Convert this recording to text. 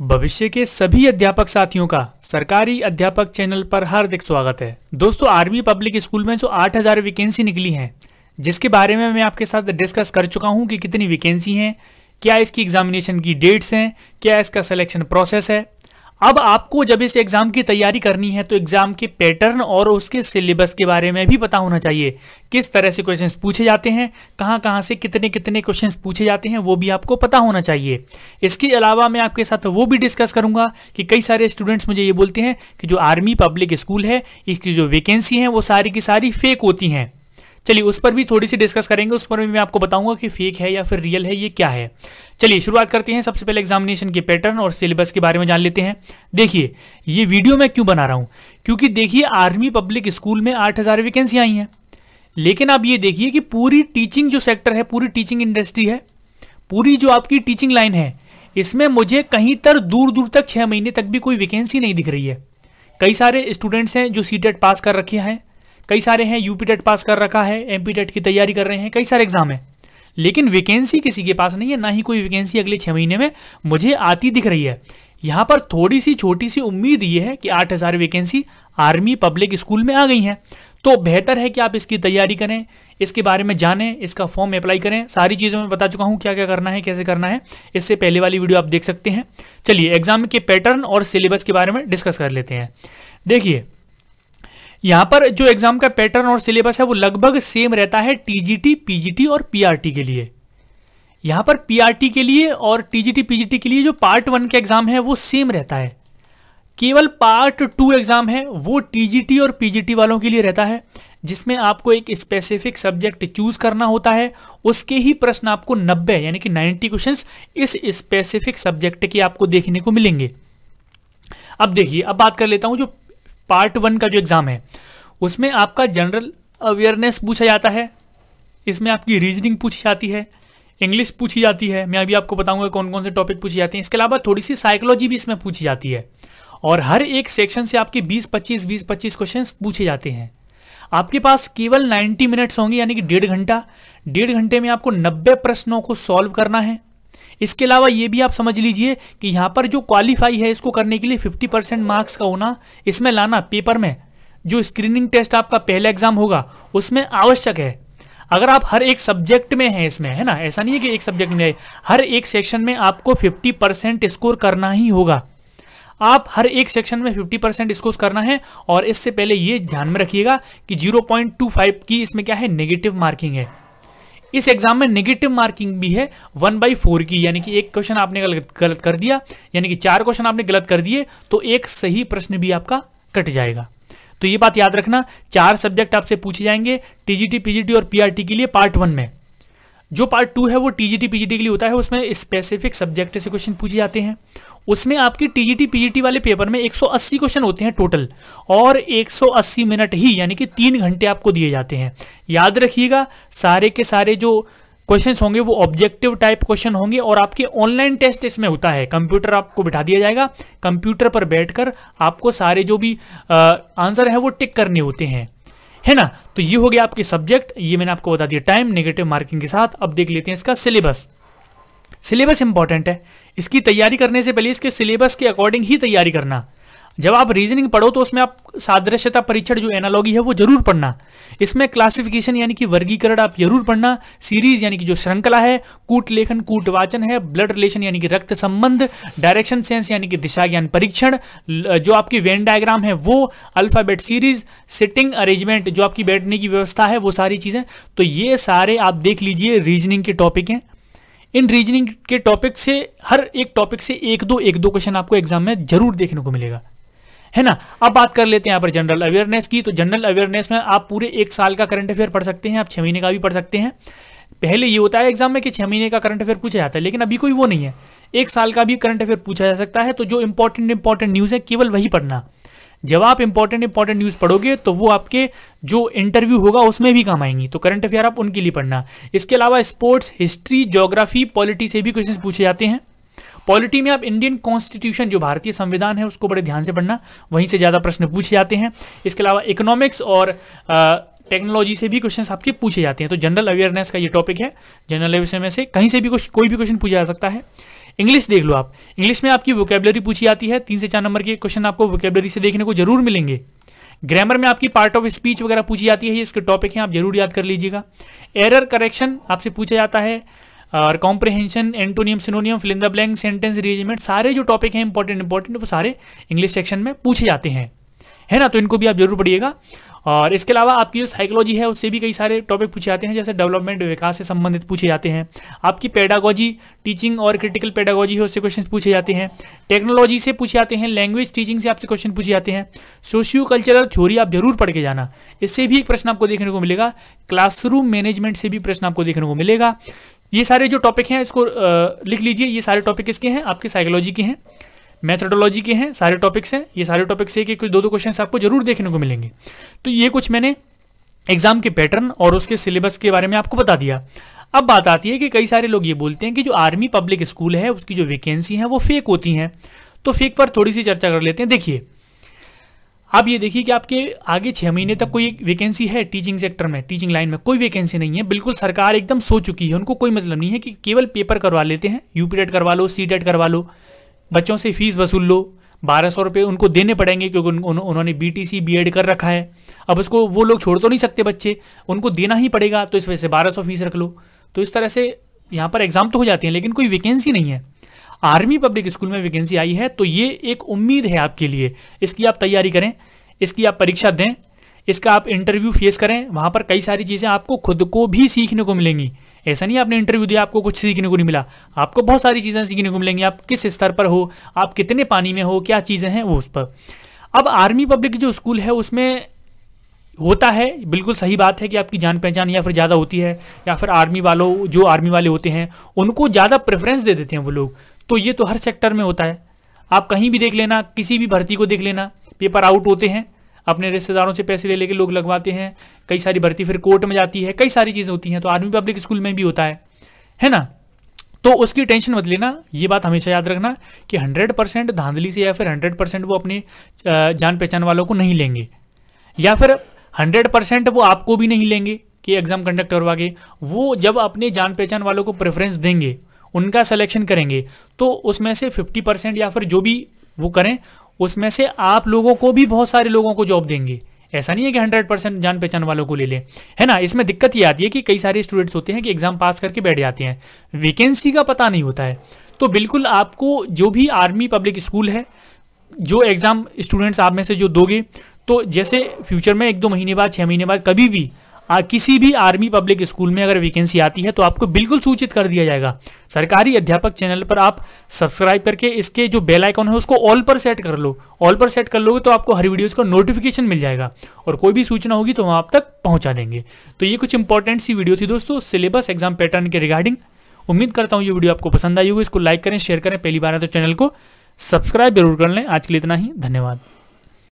भविष्य के सभी अध्यापक साथियों का सरकारी अध्यापक चैनल पर हार्दिक स्वागत है दोस्तों आर्मी पब्लिक स्कूल में जो 8000 वैकेंसी निकली हैं जिसके बारे में मैं आपके साथ डिस्कस कर चुका हूं कि कितनी वैकेंसी हैं क्या इसकी एग्जामिनेशन की डेट्स हैं क्या इसका सिलेक्शन प्रोसेस है अब आपको जब इस एग्जाम की तैयारी करनी है तो एग्जाम के पैटर्न और उसके सिलेबस के बारे में भी पता होना चाहिए किस तरह से क्वेश्चंस पूछे जाते हैं कहां कहां से कितने कितने क्वेश्चंस पूछे जाते हैं वो भी आपको पता होना चाहिए इसके अलावा मैं आपके साथ वो भी डिस्कस करूंगा कि कई सारे स्टूडेंट्स मुझे ये बोलते हैं कि जो आर्मी पब्लिक स्कूल है इसकी जो वैकेंसी है वो सारी की सारी फेक होती हैं चलिए उस पर भी थोड़ी सी डिस्कस करेंगे उस पर भी मैं आपको बताऊंगा कि फेक है या फिर रियल है ये क्या है चलिए शुरुआत करते हैं सबसे पहले एग्जामिनेशन के पैटर्न और सिलेबस के बारे में जान लेते हैं देखिए ये वीडियो मैं क्यों बना रहा हूँ क्योंकि देखिए आर्मी पब्लिक स्कूल में आठ वैकेंसी आई हैं लेकिन आप ये देखिए कि पूरी टीचिंग जो सेक्टर है पूरी टीचिंग इंडस्ट्री है पूरी जो आपकी टीचिंग लाइन है इसमें मुझे कहीं तर दूर दूर तक छः महीने तक भी कोई वैकेंसी नहीं दिख रही है कई सारे स्टूडेंट्स हैं जो सी पास कर रखे हैं कई सारे हैं यूपी टेट पास कर रखा है एमपी टेट की तैयारी कर रहे हैं कई सारे एग्जाम है लेकिन वैकेंसी किसी के पास नहीं है ना ही कोई वैकेंसी अगले छह महीने में मुझे आती दिख रही है यहां पर थोड़ी सी छोटी सी उम्मीद ये है कि आठ हजार वैकेंसी आर्मी पब्लिक स्कूल में आ गई है तो बेहतर है कि आप इसकी तैयारी करें इसके बारे में जानें इसका फॉर्म अप्लाई करें सारी चीज़ें मैं बता चुका हूं क्या क्या करना है कैसे करना है इससे पहले वाली वीडियो आप देख सकते हैं चलिए एग्जाम के पैटर्न और सिलेबस के बारे में डिस्कस कर लेते हैं देखिए यहाँ पर जो एग्जाम का पैटर्न और सिलेबस है वो लगभग सेम रहता है टीजीटी पीजीटी और पीआरटी के लिए यहाँ पर पीआरटी के लिए और टीजीटी पीजीटी के लिए जो पार्ट वन के एग्जाम है वो सेम रहता है केवल पार्ट टू एग्जाम है वो टीजीटी और पीजीटी वालों के लिए रहता है जिसमें आपको एक स्पेसिफिक सब्जेक्ट चूज करना होता है उसके ही प्रश्न आपको 90 यानी कि 90 क्वेश्चंस इस स्पेसिफिक सब्जेक्ट के आपको देखने को मिलेंगे अब देखिए अब बात कर लेता हूं जो पार्ट वन का जो एग्ज़ाम है उसमें आपका जनरल अवेयरनेस पूछा जाता है इसमें आपकी रीजनिंग पूछी जाती है इंग्लिश पूछी जाती है मैं अभी आपको बताऊंगा कौन कौन से टॉपिक पूछे जाते हैं इसके अलावा थोड़ी सी साइकोलॉजी भी इसमें पूछी जाती है और हर एक सेक्शन से आपके 20 25 20 25 क्वेश्चन पूछे जाते हैं आपके पास केवल 90 मिनट्स होंगे यानी कि डेढ़ घंटा डेढ़ घंटे में आपको 90 प्रश्नों को सॉल्व करना है इसके अलावा ये भी आप समझ लीजिए कि यहाँ पर जो क्वालिफाई है इसको करने के लिए 50 परसेंट मार्क्स का होना इसमें लाना पेपर में जो स्क्रीनिंग टेस्ट आपका पहला एग्जाम होगा उसमें आवश्यक है अगर आप हर एक सब्जेक्ट में हैं इसमें है ना ऐसा नहीं है कि एक सब्जेक्ट में हर एक सेक्शन में आपको फिफ्टी परसेंट स्कोर करना ही होगा आप हर एक सेक्शन में 50 परसेंट स्कोर करना है और इससे पहले ये ध्यान में रखिएगा कि 0.25 की इसमें क्या है नेगेटिव मार्किंग है इस एग्जाम में नेगेटिव मार्किंग भी है वन बाई फोर की यानी कि एक क्वेश्चन आपने गलत गलत कर दिया यानी कि चार क्वेश्चन आपने गलत कर दिए तो एक सही प्रश्न भी आपका कट जाएगा तो ये बात याद रखना चार सब्जेक्ट आपसे पूछे जाएंगे टीजीटी पीजीटी और पीआरटी के लिए पार्ट वन में जो पार्ट टू है वो टीजीटी पीजीटी के लिए होता है उसमें स्पेसिफिक सब्जेक्ट से क्वेश्चन पूछे जाते हैं उसमें आपकी टीजीटी पीजीटी वाले पेपर में 180 क्वेश्चन होते हैं टोटल और 180 मिनट ही यानी कि तीन घंटे आपको दिए जाते हैं याद रखिएगा सारे के सारे जो क्वेश्चन होंगे वो ऑब्जेक्टिव टाइप क्वेश्चन होंगे और आपके ऑनलाइन टेस्ट इसमें होता है कंप्यूटर आपको बिठा दिया जाएगा कंप्यूटर पर बैठकर आपको सारे जो भी आ, आंसर है वो टिक करने होते हैं है ना तो ये हो गया आपके सब्जेक्ट ये मैंने आपको बता दिया टाइम नेगेटिव मार्किंग के साथ अब देख लेते हैं इसका सिलेबस सिलेबस इंपॉर्टेंट है इसकी तैयारी करने से पहले इसके सिलेबस के अकॉर्डिंग ही तैयारी करना जब आप रीजनिंग पढ़ो तो उसमें आप सादृश्यता परीक्षण जो एनालॉगी है वो जरूर पढ़ना इसमें क्लासिफिकेशन यानी कि वर्गीकरण आप जरूर पढ़ना सीरीज यानी कि जो श्रृंखला है कूट लेखन कूट वाचन है ब्लड रिलेशन यानी कि रक्त संबंध डायरेक्शन सेंस यानी कि दिशा ज्ञान परीक्षण जो आपकी वेन डायग्राम है वो अल्फाबेट सीरीज सिटिंग अरेंजमेंट जो आपकी बैठने की व्यवस्था है वो सारी चीजें तो ये सारे आप देख लीजिए रीजनिंग के टॉपिक हैं इन रीजनिंग के टॉपिक से हर एक टॉपिक से एक दो एक दो क्वेश्चन आपको एग्जाम में जरूर देखने को मिलेगा है ना अब बात कर लेते हैं यहाँ पर जनरल अवेयरनेस की तो जनरल अवेयरनेस में आप पूरे एक साल का करंट अफेयर पढ़ सकते हैं आप छह महीने का भी पढ़ सकते हैं पहले ये होता है एग्जाम में कि छह महीने का करंट अफेयर पूछा जाता है लेकिन अभी कोई वो नहीं है एक साल का भी करंट अफेयर पूछा जा सकता है तो जो इंपॉर्टेंट इंपॉर्टेंट न्यूज़ है केवल वही पढ़ना जब आप इंपॉर्टेंट इंपॉर्टेंट न्यूज़ पढ़ोगे तो वो आपके जो इंटरव्यू होगा उसमें भी काम आएंगी तो करंट अफेयर आप उनके लिए पढ़ना इसके अलावा स्पोर्ट्स हिस्ट्री ज्योग्राफी पॉलिटी से भी क्वेश्चन पूछे जाते हैं पॉलिटी में आप इंडियन कॉन्स्टिट्यूशन जो भारतीय संविधान है उसको बड़े ध्यान से पढ़ना वहीं से ज़्यादा प्रश्न पूछे जाते हैं इसके अलावा इकोनॉमिक्स और टेक्नोलॉजी से भी क्वेश्चन आपके पूछे जाते हैं तो जनरल अवेयरनेस का ये टॉपिक है जनरल अवेयरनेस में से कहीं से भी कोई भी क्वेश्चन पूछा जा सकता है इंग्लिश देख लो आप इंग्लिश में आपकी वोकेबलरी पूछी जाती है तीन से चार नंबर के क्वेश्चन आपको वोकेबलरी से देखने को जरूर मिलेंगे ग्रामर में आपकी पार्ट ऑफ स्पीच वगैरह पूछी जाती है ये इसके टॉपिक हैं आप जरूर याद कर लीजिएगा एरर करेक्शन आपसे पूछा जाता है और comprehension antonym synonym fill in the blank sentence rearrangement सारे जो टॉपिक हैं इंपॉर्टेंट इंपॉर्टेंट वो सारे इंग्लिश सेक्शन में पूछे जाते हैं है ना तो इनको भी आप जरूर पढ़िएगा और इसके अलावा आपकी जो साइकोलॉजी है उससे भी कई सारे टॉपिक पूछे जाते हैं जैसे डेवलपमेंट विकास से संबंधित पूछे जाते हैं आपकी पेडागोजी टीचिंग और क्रिटिकल पेडागोजी है उससे क्वेश्चन पूछे जाते हैं टेक्नोलॉजी से पूछे जाते हैं लैंग्वेज टीचिंग से आपसे क्वेश्चन पूछे जाते हैं सोशियो कल्चरल थ्योरी आप जरूर पढ़ के जाना इससे भी एक प्रश्न आपको देखने को मिलेगा क्लासरूम मैनेजमेंट से भी प्रश्न आपको देखने को मिलेगा ये सारे जो टॉपिक हैं इसको आ, लिख लीजिए ये सारे टॉपिक किसके हैं आपके साइकोलॉजी के हैं मैथडोलॉजी के हैं सारे टॉपिक्स हैं ये सारे टॉपिक्स है कि कुछ दो दो क्वेश्चन आपको जरूर देखने को मिलेंगे तो ये कुछ मैंने एग्जाम के पैटर्न और उसके सिलेबस के बारे में आपको बता दिया अब बात आती है कि कई सारे लोग ये बोलते हैं कि जो आर्मी पब्लिक स्कूल है उसकी जो वैकेंसी है वो फेक होती हैं तो फेक पर थोड़ी सी चर्चा कर लेते हैं देखिए आप ये देखिए कि आपके आगे छः महीने तक कोई वैकेंसी है टीचिंग सेक्टर में टीचिंग लाइन में कोई वैकेंसी नहीं है बिल्कुल सरकार एकदम सो चुकी है उनको कोई मतलब नहीं है कि केवल पेपर करवा लेते हैं यूपी टेट करवा लो सी टेट करवा लो बच्चों से फीस वसूल लो बारह सौ रुपये उनको देने पड़ेंगे क्योंकि उन, उन, उन्होंने B T C B Ed कर रखा है अब उसको वो लोग छोड़ तो नहीं सकते बच्चे उनको देना ही पड़ेगा तो इस वजह से बारह सौ फीस रख लो तो इस तरह से यहाँ पर एग्ज़ाम तो हो जाते हैं लेकिन कोई वैकेंसी नहीं है आर्मी पब्लिक स्कूल में वैकेंसी आई है तो ये एक उम्मीद है आपके लिए इसकी आप तैयारी करें इसकी आप परीक्षा दें इसका आप इंटरव्यू फेस करें वहाँ पर कई सारी चीज़ें आपको खुद को भी सीखने को मिलेंगी ऐसा नहीं आपने इंटरव्यू दिया आपको कुछ सीखने को नहीं मिला आपको बहुत सारी चीज़ें सीखने को मिलेंगी आप किस स्तर पर हो आप कितने पानी में हो क्या चीज़ें हैं वो उस पर अब आर्मी पब्लिक जो स्कूल है उसमें होता है बिल्कुल सही बात है कि आपकी जान पहचान या फिर ज़्यादा होती है या फिर आर्मी वालों जो आर्मी वाले होते हैं उनको ज़्यादा प्रेफरेंस दे देते हैं वो लोग तो ये तो हर सेक्टर में होता है आप कहीं भी देख लेना किसी भी भर्ती को देख लेना पेपर आउट होते हैं अपने रिश्तेदारों से पैसे ले लेके लोग लगवाते हैं कई सारी भर्ती फिर कोर्ट में जाती है कई सारी चीज़ें होती हैं तो आर्मी पब्लिक स्कूल में भी होता है है ना तो उसकी टेंशन मत लेना ये बात हमेशा याद रखना कि 100 परसेंट धांधली से या फिर 100 परसेंट वो अपने जान पहचान वालों को नहीं लेंगे या फिर 100 परसेंट वो आपको भी नहीं लेंगे कि एग्ज़ाम कंडक्ट करवा के वो जब अपने जान पहचान वालों को प्रेफरेंस देंगे उनका सिलेक्शन करेंगे तो उसमें से 50 परसेंट या फिर जो भी वो करें उसमें से आप लोगों को भी बहुत सारे लोगों को जॉब देंगे ऐसा नहीं है कि 100 परसेंट जान पहचान वालों को ले लें है ना इसमें दिक्कत ये आती है कि कई सारे स्टूडेंट्स होते हैं कि एग्जाम पास करके बैठ जाते हैं वैकेंसी का पता नहीं होता है तो बिल्कुल आपको जो भी आर्मी पब्लिक स्कूल है जो एग्ज़ाम स्टूडेंट्स आप में से जो दोगे तो जैसे फ्यूचर में एक दो महीने बाद छः महीने बाद कभी भी आ, किसी भी आर्मी पब्लिक स्कूल में अगर वैकेंसी आती है तो आपको बिल्कुल सूचित कर दिया जाएगा सरकारी अध्यापक चैनल पर आप सब्सक्राइब करके इसके जो बेल आइकॉन है उसको ऑल पर सेट कर लो ऑल पर सेट कर लोगे तो आपको हर वीडियोस का नोटिफिकेशन मिल जाएगा और कोई भी सूचना होगी तो हम आप तक पहुंचा देंगे तो ये कुछ इंपॉर्टेंट सी वीडियो थी दोस्तों सिलेबस एग्जाम पैटर्न के रिगार्डिंग उम्मीद करता हूँ ये वीडियो आपको पसंद आई होगी इसको लाइक करें शेयर करें पहली बार है तो चैनल को सब्सक्राइब जरूर कर लें आज के लिए इतना ही धन्यवाद